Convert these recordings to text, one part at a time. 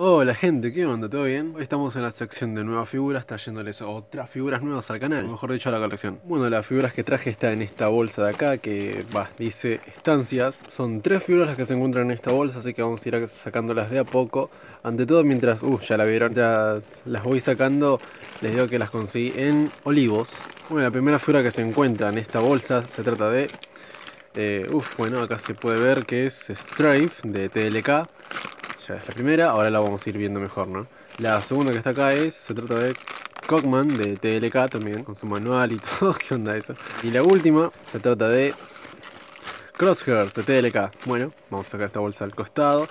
Hola gente, ¿qué onda? ¿Todo bien? Hoy estamos en la sección de nuevas figuras trayéndoles otras figuras nuevas al canal, mejor dicho a la colección. Bueno, las figuras que traje están en esta bolsa de acá que dice estancias. Son tres figuras las que se encuentran en esta bolsa, así que vamos a ir sacándolas de a poco. Ante todo, mientras, uh, ya la vieron, mientras las voy sacando, les digo que las conseguí en Olivos. Bueno, la primera figura que se encuentra en esta bolsa se trata de... Eh, uf, bueno, acá se puede ver que es Strife de TLK es la primera, ahora la vamos a ir viendo mejor, ¿no? La segunda que está acá es, se trata de Cockman, de TLK también, con su manual y todo, ¿qué onda eso? Y la última se trata de Crosshair, de TLK. Bueno, vamos a sacar esta bolsa al costado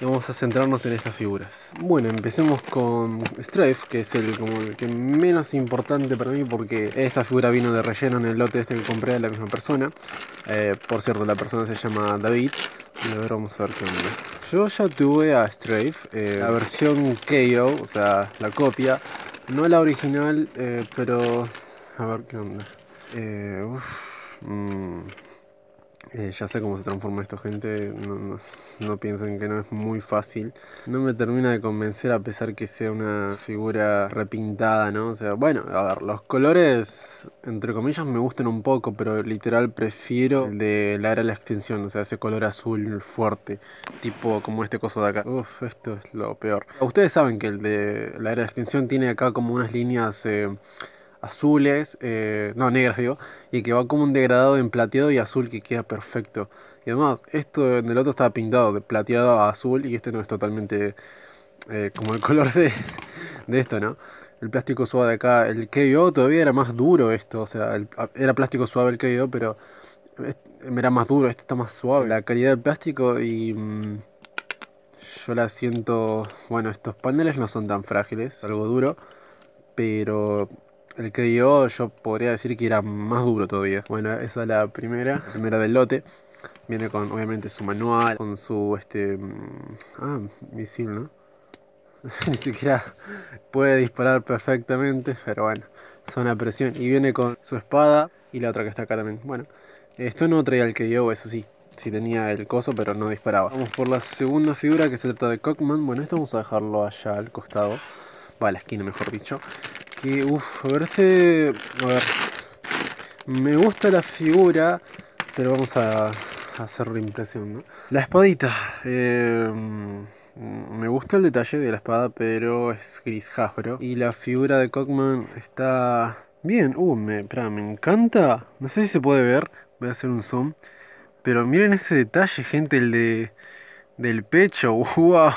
y vamos a centrarnos en estas figuras. Bueno, empecemos con Strife, que es el, como el que menos importante para mí porque esta figura vino de relleno en el lote este que compré de la misma persona. Eh, por cierto, la persona se llama David y ver, vamos a ver qué onda. Yo ya tuve a Strafe, eh, la versión KO, o sea, la copia. No la original, eh, pero... A ver qué onda. Eh, uff. Mm. Eh, ya sé cómo se transforma esto, gente. No, no, piensen que no es muy fácil. No me termina de convencer a pesar que sea una figura repintada, ¿no? O sea, bueno, a ver, los colores, entre comillas, me gustan un poco, pero literal prefiero el de la era de la extinción. O sea, ese color azul fuerte, tipo como este coso de acá. Uf, esto es lo peor. Ustedes saben que el de la era de la extinción tiene acá como unas líneas... Eh, azules, eh, no, negras digo, y que va como un degradado en plateado y azul que queda perfecto. Y además, esto en el otro estaba pintado de plateado a azul y este no es totalmente eh, como el color de, de, esto, ¿no? El plástico suave de acá, el KO todavía era más duro esto, o sea, era plástico suave el KO, pero era más duro, este está más suave. La calidad del plástico y... Mm, yo la siento... Bueno, estos paneles no son tan frágiles, algo duro, pero el que dio yo podría decir que era más duro todavía. Bueno, esa es la primera, primera del lote. Viene con, obviamente, su manual, con su, este... Mm, ah, misil, ¿no? Ni siquiera puede disparar perfectamente, pero bueno, zona presión. Y viene con su espada y la otra que está acá también. Bueno, esto no traía el que eso sí. Sí tenía el coso, pero no disparaba. Vamos por la segunda figura que se trata de Cockman. Bueno, esto vamos a dejarlo allá al costado. Va a la esquina, mejor dicho que, uff, ver este, A ver, me gusta la figura, pero vamos a, hacer la ¿no? La espadita, eh, me gusta el detalle de la espada, pero es gris jasbro. Y la figura de Cockman está bien. Uh, me, me encanta. No sé si se puede ver. Voy a hacer un zoom. Pero miren ese detalle, gente, el de... Del pecho, wow.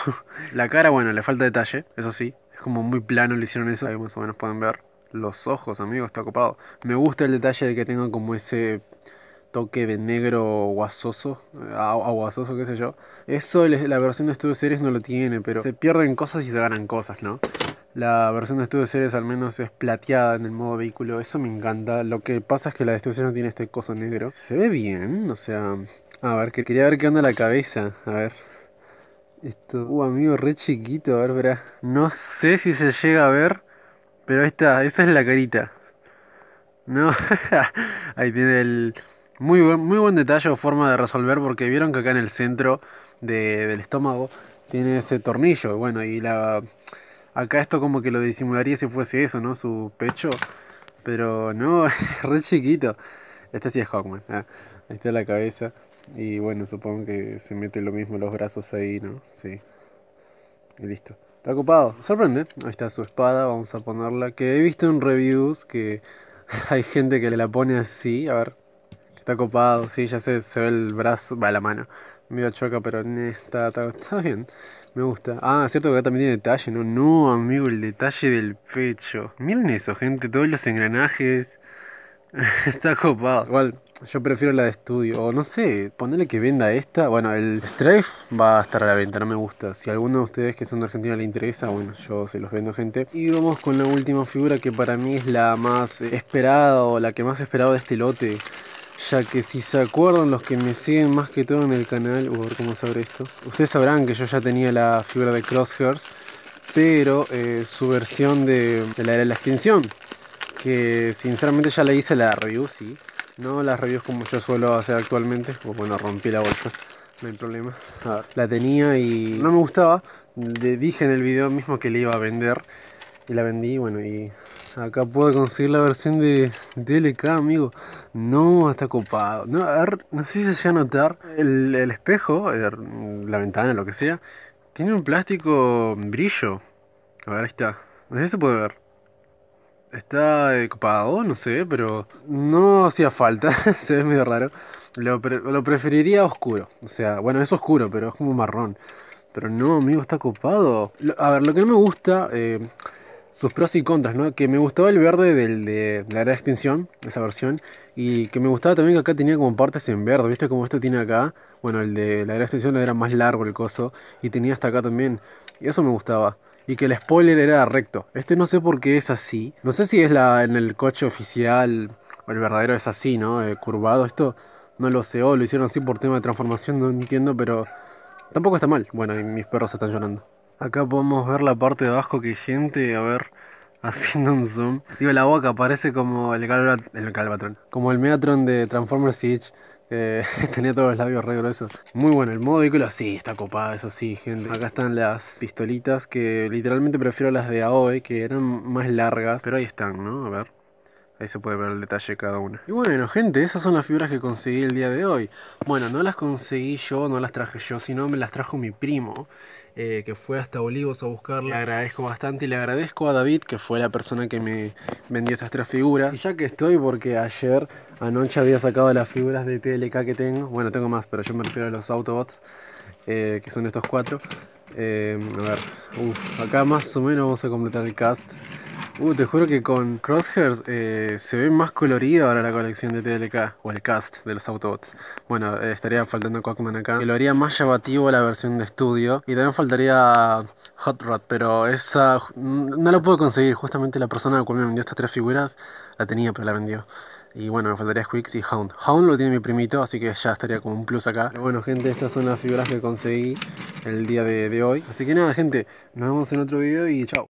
La cara, bueno, le falta detalle, eso sí. Es como muy plano le hicieron eso, ahí más o menos pueden ver los ojos, amigo, está copado. Me gusta el detalle de que tenga como ese toque de negro guasoso, eh, aguasoso, qué sé yo. Eso la versión de Studio Series no lo tiene, pero se pierden cosas y se ganan cosas, ¿no? La versión de Studio Series al menos es plateada en el modo vehículo, eso me encanta. Lo que pasa es que la de Studio Series no tiene este coso negro. Se ve bien, o sea... A ver, que quería ver qué onda la cabeza, a ver... Esto, uh, amigo, re chiquito, a ver, verá. No sé si se llega a ver, pero esta esa es la carita. No, ahí tiene el... Muy buen, muy buen detalle o forma de resolver porque vieron que acá en el centro del estómago tiene ese tornillo. Bueno, y la... Acá esto como que lo disimularía si fuese eso, ¿no? Su pecho. Pero no, es re chiquito. Este sí es Hawkman. Ah, ahí está la cabeza. Y bueno, supongo que se mete lo mismo los brazos ahí, ¿no? Sí. Y listo. Está copado, Sorprende. Ahí está su espada. Vamos a ponerla. Que he visto en reviews que hay gente que le la pone así. A ver. Está copado. Sí, ya sé. Se ve el brazo. Va, la mano. mira choca, pero está, está, bien. Me gusta. Ah, cierto que acá también tiene detalle, ¿no? No, amigo, el detalle del pecho. Miren eso, gente. Todos los engranajes. Está copado. Igual, yo prefiero la de estudio. O no sé, ponerle que venda esta. Bueno, el Strife va a estar a la venta, no me gusta. Si a alguno de ustedes que son de Argentina le interesa, bueno, yo se los vendo, gente. Y vamos con la última figura que para mí es la más esperada o la que más esperado de este lote. Ya que si se acuerdan los que me siguen más que todo en el canal, uh, a ver cómo se abre esto. Ustedes sabrán que yo ya tenía la figura de Crosshairs, pero eh, su versión de, de la era de la extinción que sinceramente ya le hice la review, sí. No las reviews como yo suelo hacer actualmente, o bueno, rompí la bolsa, no hay problema. A ver, la tenía y no me gustaba. Le dije en el video mismo que le iba a vender y la vendí, bueno, y acá puedo conseguir la versión de DLK, amigo. No, está copado. No, a ver, no sé si se llega a notar. El, el espejo, la ventana, lo que sea, tiene un plástico brillo. A ver, ahí está. No se puede ver está eh, copado, no sé, pero no hacía falta, se ve medio raro. Lo, preferiría oscuro, o sea, bueno, es oscuro, pero es como marrón. Pero no, amigo, está copado. a ver, lo que no me gusta, eh, sus pros y contras, ¿no? Que me gustaba el verde del, de la era de extinción, esa versión, y que me gustaba también que acá tenía como partes en verde, ¿viste? Como esto tiene acá, bueno, el de la era de extinción era más largo el coso, y tenía hasta acá también, y eso me gustaba y que el spoiler era recto. Este no sé por qué es así. No sé si es la en el coche oficial o el verdadero es así, ¿no? Eh, curvado. Esto no lo sé o lo hicieron así por tema de transformación, no entiendo, pero tampoco está mal. Bueno, y mis perros están llorando. Acá podemos ver la parte de abajo que hay gente, a ver, haciendo un zoom. Digo, la boca parece como el, el como el Megatron de Transformers Siege eh, tenía todos los labios re eso Muy bueno, el modo vehículo sí, está copado, eso sí, gente. Acá están las pistolitas que literalmente prefiero las de AOE, que eran más largas. Pero ahí están, ¿no? A ver. Ahí se puede ver el detalle de cada una. Y bueno, gente, esas son las figuras que conseguí el día de hoy. Bueno, no las conseguí yo, no las traje yo, sino me las trajo mi primo. Eh, que fue hasta Olivos a buscarla. Le agradezco bastante y le agradezco a David, que fue la persona que me vendió estas tres figuras. ya que estoy, porque ayer, anoche había sacado las figuras de TLK que tengo. Bueno, tengo más, pero yo me refiero a los Autobots, eh, que son estos cuatro. Eh, a ver, acá más o menos vamos a completar el cast. Uh, te juro que con Crosshairs eh, se ve más colorido ahora la colección de TLK, o el cast de los Autobots. Bueno, eh, estaría faltando Cockman acá, Me lo haría más llamativo la versión de estudio. Y también faltaría Hot Rod, pero esa mm, no la puedo conseguir. Justamente la persona a la cual me vendió estas tres figuras la tenía, pero la vendió. Y bueno, me faltaría Squeaks y Hound. Hound lo tiene mi primito, así que ya estaría como un plus acá. bueno, gente, estas son las figuras que conseguí el día de, de hoy. Así que nada, gente, nos vemos en otro video y chao.